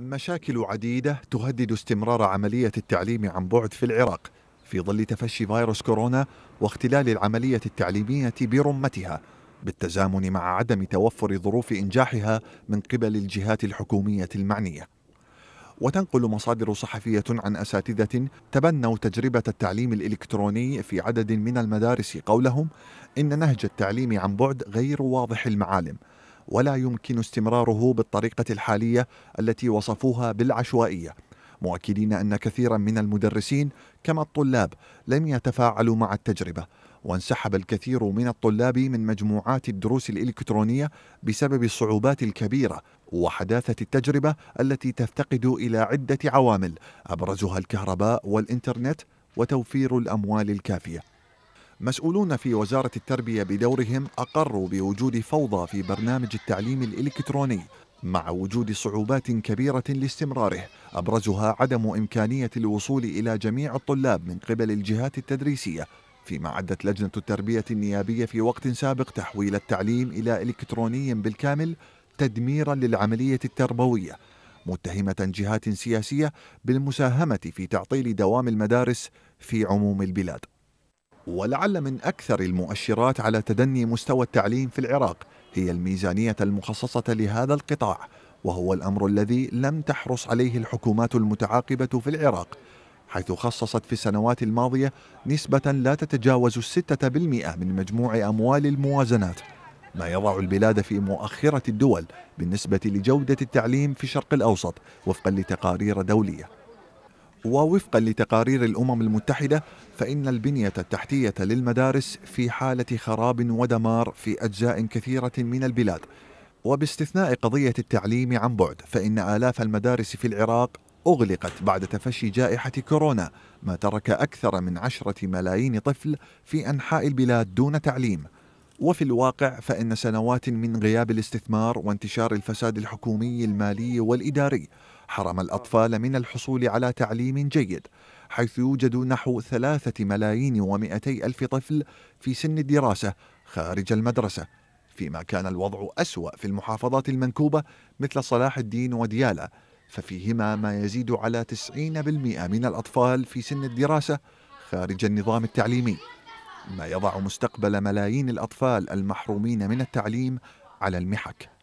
مشاكل عديدة تهدد استمرار عملية التعليم عن بعد في العراق في ظل تفشي فيروس كورونا واختلال العملية التعليمية برمتها بالتزامن مع عدم توفر ظروف إنجاحها من قبل الجهات الحكومية المعنية وتنقل مصادر صحفية عن أساتذة تبنوا تجربة التعليم الإلكتروني في عدد من المدارس قولهم إن نهج التعليم عن بعد غير واضح المعالم ولا يمكن استمراره بالطريقة الحالية التي وصفوها بالعشوائية مؤكدين أن كثيرا من المدرسين كما الطلاب لم يتفاعلوا مع التجربة وانسحب الكثير من الطلاب من مجموعات الدروس الإلكترونية بسبب الصعوبات الكبيرة وحداثة التجربة التي تفتقد إلى عدة عوامل أبرزها الكهرباء والإنترنت وتوفير الأموال الكافية مسؤولون في وزارة التربية بدورهم أقروا بوجود فوضى في برنامج التعليم الإلكتروني مع وجود صعوبات كبيرة لاستمراره أبرزها عدم إمكانية الوصول إلى جميع الطلاب من قبل الجهات التدريسية فيما عدت لجنة التربية النيابية في وقت سابق تحويل التعليم إلى إلكتروني بالكامل تدميرا للعملية التربوية متهمة جهات سياسية بالمساهمة في تعطيل دوام المدارس في عموم البلاد ولعل من أكثر المؤشرات على تدني مستوى التعليم في العراق هي الميزانية المخصصة لهذا القطاع وهو الأمر الذي لم تحرص عليه الحكومات المتعاقبة في العراق حيث خصصت في السنوات الماضية نسبة لا تتجاوز الستة بالمئة من مجموع أموال الموازنات ما يضع البلاد في مؤخرة الدول بالنسبة لجودة التعليم في الشرق الأوسط وفقا لتقارير دولية ووفقا لتقارير الأمم المتحدة فإن البنية التحتية للمدارس في حالة خراب ودمار في أجزاء كثيرة من البلاد وباستثناء قضية التعليم عن بعد فإن آلاف المدارس في العراق أغلقت بعد تفشي جائحة كورونا ما ترك أكثر من عشرة ملايين طفل في أنحاء البلاد دون تعليم وفي الواقع فإن سنوات من غياب الاستثمار وانتشار الفساد الحكومي المالي والإداري حرم آه. الأطفال من الحصول على تعليم جيد حيث يوجد نحو ثلاثة ملايين ومئتي ألف طفل في سن الدراسة خارج المدرسة فيما كان الوضع أسوأ في المحافظات المنكوبة مثل صلاح الدين وديالا ففيهما ما يزيد على 90% من الأطفال في سن الدراسة خارج النظام التعليمي ما يضع مستقبل ملايين الأطفال المحرومين من التعليم على المحك